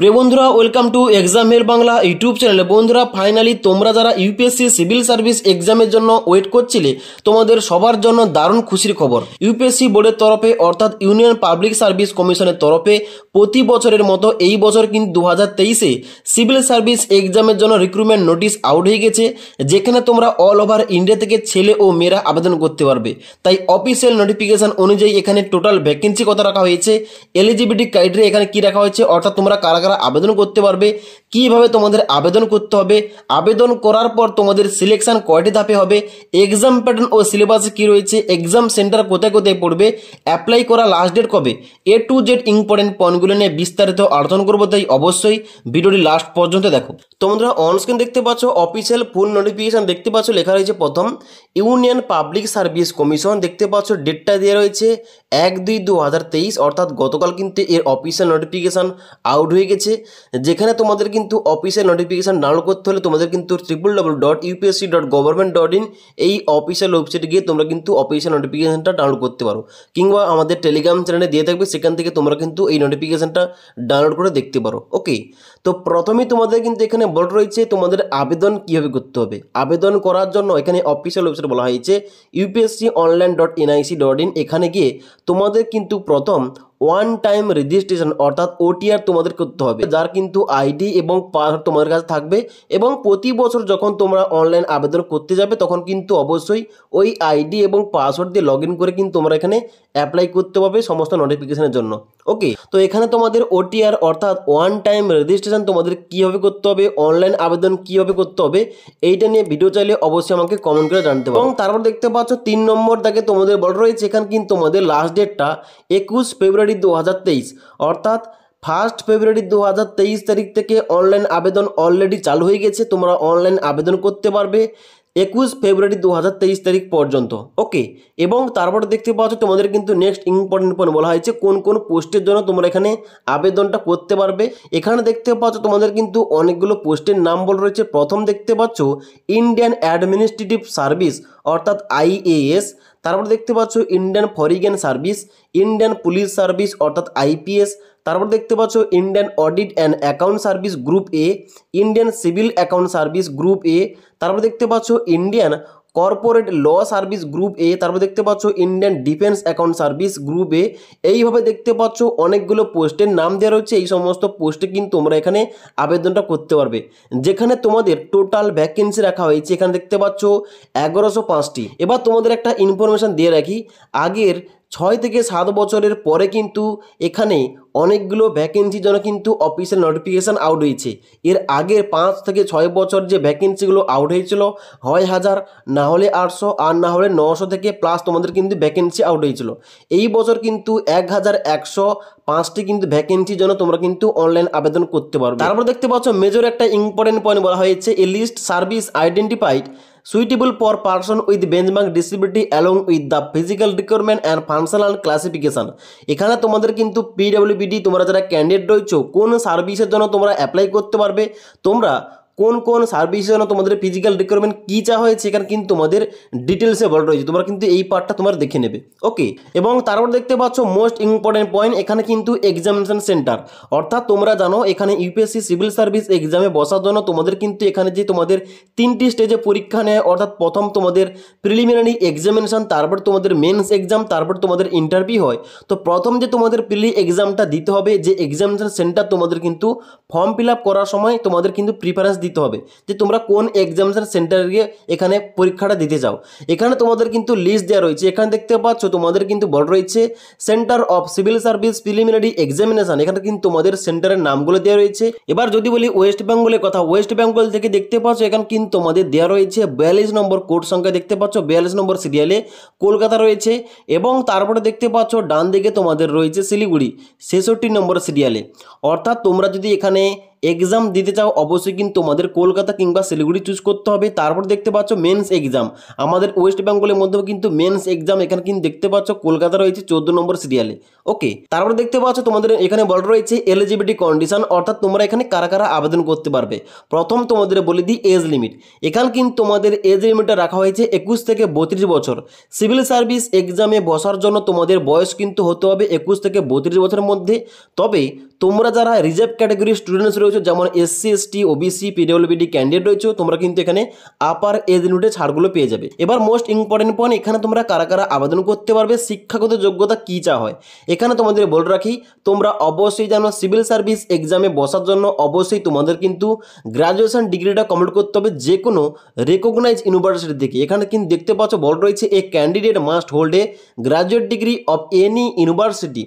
প্রিয় বন্ধুরা welcome to exam হেল বাংলা ইউটিউব চ্যানেলে বন্ধুরা ফাইনালি তোমরা যারা ইউপিএসসি সিভিল সার্ভিস এক্সামের জন্য ওয়েট করছিলে তোমাদের সবার জন্য দারুণ খুশির খবর ইউপিএসসি বোর্ডের তরফে অর্থাৎ ইউনিয়ন পাবলিক সার্ভিস কমিশনের তরফে প্রতি বছরের মতো এই বছর কিন্তু দু হাজার তেইশে সিভিল সার্ভিস এক্সামের জন্য রিক্রুটমেন্ট নোটিশ আউট হয়ে গেছে যেখানে তোমরা অল ওভার ইন্ডিয়া থেকে ছেলে ও মেয়েরা আবেদন করতে পারবে তাই অফিসিয়াল নোটিফিকেশন অনুযায়ী এখানে টোটাল ভ্যাকেন্সি কত রাখা হয়েছে এলিজিবিলিটি ক্রাইটেরিয়া এখানে কি রাখা হয়েছে অর্থাৎ তোমরা কারা তারা আবেদন করতে পারবে কিভাবে তোমাদের আবেদন করতে হবে আবেদন করার পর তোমাদের সিলেকশন কয়টি ধাপে হবে এক্সাম প্যাটার্ন ও সিলেবাস কি রয়েছে এক্সাম সেন্টার কোথায় কোথায় পড়বে অ্যাপ্লাই করা লাস্ট ডেট কবে এ টু জেড ইম্পর্টেন্ট পয়েন্টগুলো নিয়ে বিস্তারিত আলোচনা করবো তাই অবশ্যই ভিডিওটি লাস্ট পর্যন্ত দেখো তোমরা অনস্ক্রিন দেখতে পাচ্ছ অফিসিয়াল ফুল নোটিফিকেশান দেখতে পাচ্ছ লেখা রয়েছে প্রথম ইউনিয়ন পাবলিক সার্ভিস কমিশন দেখতে পাচ্ছ ডেটটা দেওয়া রয়েছে এক দুই দু অর্থাৎ গতকাল কিন্তু এর অফিসিয়াল নোটিফিকেশান আউট হয়ে গেছে রয়েছে যেখানে তোমাদের কিন্তু অফিসের নোটিফিকেশান ডাউনলোড করতে হলে তোমাদের কিন্তু triple double dot UPSC dot government dot in এই অফিসিয়াল ওয়েবসাইটে গিয়ে তোমরা কিন্তু অফিসিয়াল নোটিফিকেশানটা ডাউনলোড করতে পারো কিংবা আমাদের টেলিগ্রাম চ্যানেলে দিয়ে থাকবে সেখান থেকে তোমরা কিন্তু এই নোটিফিকেশানটা ডাউনলোড করে দেখতে পারো ওকে তো প্রথমেই তোমাদের কিন্তু এখানে বল রয়েছে তোমাদের আবেদন কীভাবে করতে হবে আবেদন করার জন্য এখানে অফিসিয়াল ওয়েবসাইট বলা হয়েছে UPSC online dot NIC dot in এখানে গিয়ে তোমাদের কিন্তু প্রথম ওয়ান টাইম রেজিস্ট্রেশন অর্থাৎ ওটিআর তোমাদের করতে হবে যার কিন্তু আইডি এবং পাসওয়ার্ড তোমাদের কাছে থাকবে এবং প্রতি বছর যখন তোমরা অনলাইন আবেদন করতে যাবে তখন কিন্তু অবশ্যই ওই আইডি এবং পাসওয়ার্ড দিয়ে লগ করে কিন্তু তোমরা এখানে অ্যাপ্লাই করতে পারবে সমস্ত নোটিফিকেশনের জন্য ওকে তো এখানে তোমাদের ওটিআর অর্থাৎ ওয়ান টাইম রেজিস্ট্রেশন তোমাদের কীভাবে করতে হবে অনলাইন আবেদন কীভাবে করতে হবে এইটা নিয়ে ভিডিও চাইলে অবশ্যই আমাকে কমেন্ট করে জানতে পারো এবং তারপর দেখতে পাচ্ছ তিন নম্বর দাগে তোমাদের বল রয়েছে এখানে কিন্তু তোমাদের লাস্ট ডেটটা একুশ ফেব্রুয়ারি ফেব্রুয়ারি দু অর্থাৎ ফার্স্ট ফেব্রুয়ারি দু তারিখ থেকে অনলাইন আবেদন অলরেডি চালু হয়ে গেছে তোমরা অনলাইন আবেদন করতে পারবে একুশ ফেব্রুয়ারি দু তারিখ পর্যন্ত ওকে এবং তারপরে দেখতে পাচ্ছ তোমাদের কিন্তু নেক্সট ইম্পর্টেন্ট পয়েন্ট বলা হয়েছে কোন কোন পোস্টের জন্য তোমরা এখানে আবেদনটা করতে পারবে এখানে দেখতে পাচ্ছ তোমাদের কিন্তু অনেকগুলো পোস্টের নাম বলা রয়েছে প্রথম দেখতে পাচ্ছ ইন্ডিয়ান অ্যাডমিনিস্ট্রেটিভ সার্ভিস অর্থাৎ আইএএস তারপর দেখতে পাচ্ছ Indian foreign service Indian police service অর্থাৎ আইপিএস তারপর দেখতে পাচ্ছ Indian audit and account service group A Indian civil account service group A তারপর দেখতে পাচ্ছ Indian corporate law service group A তারপর দেখতে পাচ্ছ Indian defence account service group A এইভাবে দেখতে পাচ্ছ অনেকগুলো পোস্টের নাম দেওয়া রয়েছে এই সমস্ত পোস্টে কিন্তু তোমরা এখানে আবেদনটা করতে পারবে যেখানে তোমাদের টোটাল ভ্যাকেন্সি রাখা হয়েছে এখানে দেখতে পাচ্ছ এগারোশো পাঁচটি এবার তোমাদের একটা ইনফরমেশান দিয়ে রাখি আগের ছয় থেকে সাত বছরের পরে কিন্তু এখানে অনেকগুলো ভ্যাকেন্সির জন্য কিন্তু অফিসিয়াল নোটিফিকেশান আউট হয়েছে এর আগের পাঁচ থেকে ছয় বছর যে ভ্যাকেন্সিগুলো আউট হয়েছিল হয় হাজার না হলে আটশো আর না হলে নশো থেকে প্লাস তোমাদের কিন্তু ভ্যাকেন্সি আউট হয়েছিল এই বছর কিন্তু এক হাজার একশো পাঁচটি কিন্তু ভ্যাকেন্সির জন্য তোমরা কিন্তু অনলাইন আবেদন করতে পারবে তারপর দেখতে পাচ্ছ মেজর একটা ইম্পর্টেন্ট পয়েন্ট বলা হয়েছে a list service identified suitable for person with benchmark disability along with the physical requirement and functional classification এখানে তোমাদের কিন্তু পিডব্লিউ বিডি তোমরা যারা ক্যান্ডিডেট রয়েছো কোন সার্ভিসের জন্য তোমরা অ্যাপ্লাই করতে পারবে তোমরা কোন কোন সার্ভিস জন্য তোমাদের ফিজিক্যাল রিকোয়ারমেন্ট কী চা হয়েছে এখানে কিন্তু তোমাদের ডিটেলসে বলা রয়েছে তোমরা কিন্তু এই পার্টটা তোমার দেখে নেবে ওকে এবং তারপর দেখতে পাচ্ছ মোস্ট ইম্পর্টেন্ট পয়েন্ট এখানে কিন্তু এক্সামিনেশন সেন্টার অর্থাৎ তোমরা জানো এখানে ইউপিএসসি সিভিল সার্ভিস এক্সামে বসার জন্য তোমাদের কিন্তু এখানে যে তোমাদের তিনটি স্টেজে পরীক্ষা নেয় অর্থাৎ প্রথম তোমাদের প্রিলিমিনারি এক্সামিনেশন তারপর তোমাদের মেন্স এক্সাম তারপর তোমাদের ইন্টারভিউ হয় তো প্রথম যে তোমাদের প্রিলি এক্সামটা দিতে হবে যে এক্সামিনেশন সেন্টার তোমাদের কিন্তু ফর্ম ফিল করার সময় তোমাদের কিন্তু প্রিফারেন্স দিতে হবে যে তোমরা কোন এক্সামিনেশন সেন্টারে গিয়ে এখানে পরীক্ষাটা দিতে চাও এখানে তোমাদের কিন্তু লিস্ট দেওয়া রয়েছে এখানে দেখতে পাচ্ছ তোমাদের কিন্তু বড় রয়েছে centre of civil service preliminary examination এখানে কিন্তু তোমাদের সেন্টারের নামগুলো দেওয়া রয়েছে এবার যদি বলি ওয়েস্ট বেঙ্গলের কথা ওয়েস্ট বেঙ্গল থেকে দেখতে পাচ্ছ এখানে কিন্তু তোমাদের দেওয়া রয়েছে বিয়াল্লিশ নম্বর কোর্ট সংখ্যা দেখতে পাচ্ছ বিয়াল্লিশ নম্বর সিরিয়ালে কলকাতা রয়েছে এবং তারপরে দেখতে পাচ্ছ ডান দিকে তোমাদের রয়েছে শিলিগুড়ি ছেষট্টি নম্বর সিরিয়ালে অর্থাৎ তোমরা যদি এখানে এক্সাম দিতে চাও অবশ্যই কিন্তু তোমাদের কলকাতা কিংবা শিলিগুড়ি চুজ করতে হবে তারপর দেখতে পাচ্ছ মেন্স এক্সাম আমাদের ওয়েস্ট বেঙ্গলের মধ্যেও কিন্তু মেন্স এক্সাম এখানে কিন্তু দেখতে পাচ্ছ কলকাতা রয়েছে চোদ্দ নম্বর সিরিয়ালে ওকে তারপর দেখতে পাচ্ছ তোমাদের এখানে বল রয়েছে এলিজিবিলিটি কন্ডিশন অর্থাৎ তোমরা এখানে কারা কারা আবেদন করতে পারবে প্রথম তোমাদের বলে দিই এজ লিমিট এখানে কিন্তু তোমাদের এজ লিমিটটা রাখা হয়েছে একুশ থেকে বত্রিশ বছর সিভিল সার্ভিস এক্সামে বসার জন্য তোমাদের বয়স কিন্তু হতে হবে একুশ থেকে বত্রিশ বছরের মধ্যে তবে তোমরা যারা রিজার্ভ ক্যাটাগরির স্টুডেন্টস রয়েছে রয়েছে যেমন SC ST OBC PWD candidate রয়েছে তোমরা কিন্তু এখানে আপার এজ লিমিটের ছাড়গুলো পেয়ে যাবে এবার মোস্ট ইম্পর্টেন্ট পয়েন্ট এখানে তোমরা কারা কারা আবেদন করতে পারবে শিক্ষাগত যোগ্যতা কী চা হয় এখানে তোমাদের বলে রাখি তোমরা অবশ্যই যেন সিভিল সার্ভিস এক্সামে বসার জন্য অবশ্যই তোমাদের কিন্তু গ্র্যাজুয়েশন ডিগ্রিটা কমপ্লিট করতে হবে যে কোনো রেকগনাইজ ইউনিভার্সিটি থেকে এখানে কিন্তু দেখতে পাচ্ছ বল রয়েছে a candidate must hold a graduate degree of any university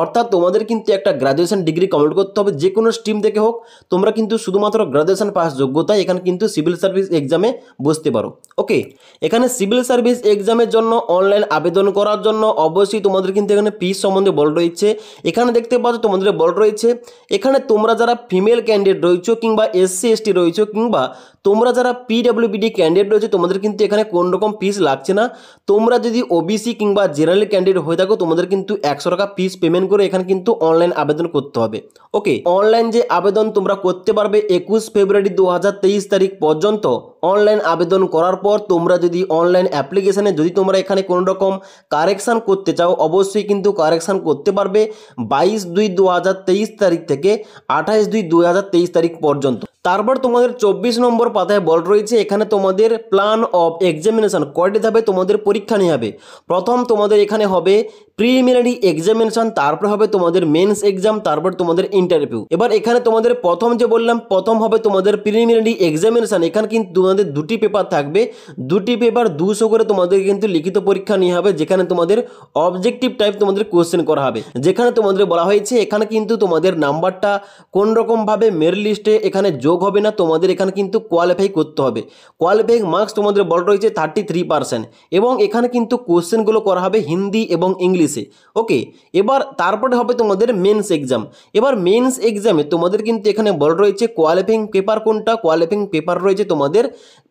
অর্থাৎ তোমাদের কিন্তু একটা গ্র্যাজুয়েশন ডিগ্রি কমপ্লিট করতে হবে যে কোনো স্ট্রিম থেকে হোক তোমরা কিন্তু শুধুমাত্র গ্রাজুয়েশন পাস যোগ্যতা এখানে কিন্তু সিভিল সার্ভিস এক্সামে বসতে পারো ওকে এখানে সিভিল সার্ভিস এক্সামের জন্য অনলাইন আবেদন করার জন্য অবশ্যই তোমাদের কিন্তু এখানে ফিস সম্বন্ধে বল রয়েছে এখানে দেখতে পাচ্ছ তোমাদের বল রয়েছে এখানে তোমরা যারা ফিমেল ক্যান্ডিডেট রয়েছো কিংবা এসসি এসটি রয়েছো কিংবা তোমরা যারা পিডাব্লিউবিডি ক্যান্ডিডেট রয়েছে তোমাদের কিন্তু এখানে কোন রকম ফিস লাগছে না তোমরা যদি ওবিসি কিংবা জেনারেল ক্যান্ডিডেট হয়ে থাকো তোমাদের কিন্তু একশো টাকা ফিস পেমেন্ট করে এখানে কিন্তু অনলাইন আবেদন করতে হবে ওকে অনলাইন যে আবেদন তোমরা করতে পারবে একুশ ফেব্রুয়ারি দু তারিখ পর্যন্ত অনলাইন আবেদন করার পর তোমরা যদি অনলাইন অ্যাপ্লিকেশানে যদি তোমরা এখানে কোনো রকম কারেকশান করতে চাও অবশ্যই কিন্তু কারেকশান করতে পারবে বাইশ দুই দু তারিখ থেকে আঠাইশ দুই দু তারিখ পর্যন্ত তারপর তোমাদের চব্বিশ নম্বর পাতায় বল রয়েছে এখানে তোমাদের প্ল্যান অফ এক্সামিনেশান কয়টি ধাপে তোমাদের পরীক্ষা নিয়ে হবে প্রথম তোমাদের এখানে হবে প্রিলিমিনারি এক্সামিনেশান তারপর হবে তোমাদের মেন্স এক্সাম তারপর তোমাদের ইন্টারভিউ এবার এখানে তোমাদের প্রথম যে বললাম প্রথম হবে তোমাদের প্রিলিমিনারি এক্সামিনেশান এখানে কিন্তু তোমাদের দুটি পেপার থাকবে দুটি পেপার দুশো করে তোমাদের কিন্তু লিখিত পরীক্ষা নিয়ে হবে যেখানে তোমাদের অবজেক্টিভ টাইপ তোমাদের কোশ্চেন করা হবে যেখানে তোমাদের বলা হয়েছে এখানে কিন্তু তোমাদের নাম্বারটা কোন রকমভাবে মেরিট লিস্টে এখানে যোগ হবে না তোমাদের এখানে কিন্তু কোয়ালিফাই করতে হবে কোয়ালিফাইং মার্কস তোমাদের বল রয়েছে থার্টি থ্রি পার্সেন্ট এবং এখানে কিন্তু কোশ্চেনগুলো করা হবে হিন্দি এবং ইংলিশে ওকে এবার তারপরে হবে তোমাদের মেন্স এক্সাম এবার মেন্স এক্সামে তোমাদের কিন্তু এখানে বল রয়েছে কোয়ালিফাইং পেপার কোনটা কোয়ালিফাইং পেপার রয়েছে তোমাদের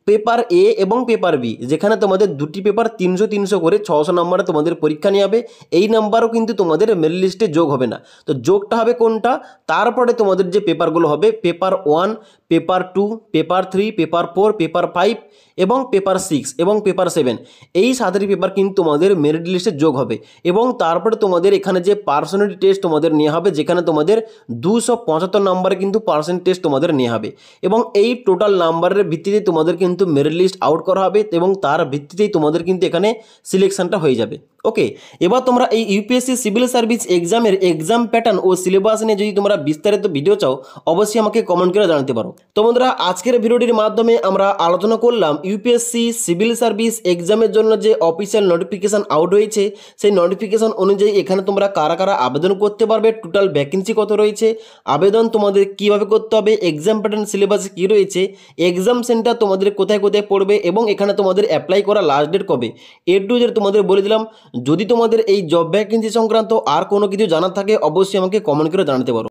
পেপার এ এবং পেপার বি যেখানে তোমাদের দুটি পেপার তিনশো তিনশো করে ছশো নম্বরে তোমাদের পরীক্ষা নিয়ে হবে এই নাম্বারও কিন্তু তোমাদের মেল লিস্টে যোগ হবে না তো যোগটা হবে কোনটা তারপরে তোমাদের যে পেপারগুলো হবে paper one paper two paper three paper four paper five এবং পেপার সিক্স এবং পেপার সেভেন এই সাতটি পেপার কিন্তু তোমাদের মেরিট লিস্টে যোগ হবে এবং তারপরে তোমাদের এখানে যে পার্সোনালি টেস্ট তোমাদের নেওয়া হবে যেখানে তোমাদের দুশো পঁচাত্তর নম্বরে কিন্তু পার্সেন্ট টেস্ট তোমাদের নেওয়া হবে এবং এই টোটাল নাম্বারের ভিত্তিতে তোমাদের তোমাদের কিন্তু মেরিট লিস্ট আউট করা হবে এবং তার ভিত্তিতেই তোমাদের কিন্তু এখানে সিলেকশানটা হয়ে যাবে ওকে এবার তোমরা এই ইউপিএসসি সিভিল সার্ভিস এক্সামের এক্সাম প্যাটার্ন ও সিলেবাস নিয়ে যদি তোমরা বিস্তারিত ভিডিও চাও অবশ্যই আমাকে কমেন্ট করে জানাতে পারো তো বন্ধুরা আজকের ভিডিওটির মাধ্যমে আমরা আলোচনা করলাম ইউপিএসসি সিভিল সার্ভিস এক্সামের জন্য যে অফিসিয়াল নোটিফিকেশান আউট হয়েছে সেই নোটিফিকেশান অনুযায়ী এখানে তোমরা কারা কারা আবেদন করতে পারবে টোটাল ভ্যাকেন্সি কত রয়েছে আবেদন তোমাদের কিভাবে করতে হবে এক্সাম প্যাটার্ন সিলেবাস কী রয়েছে এক্সাম সেন্টার তোমাদের কোথায় কোথায় পড়বে এবং এখানে তোমাদের অ্যাপ্লাই করা লাস্ট ডেট কবে এ টু জেড তোমাদের বলে দিলাম যদি তোমাদের এই জব ভ্যাকেন্সি সংক্রান্ত আর কোনো কিছু জানার থাকে অবশ্যই আমাকে কমেন্ট করে জানাতে পারো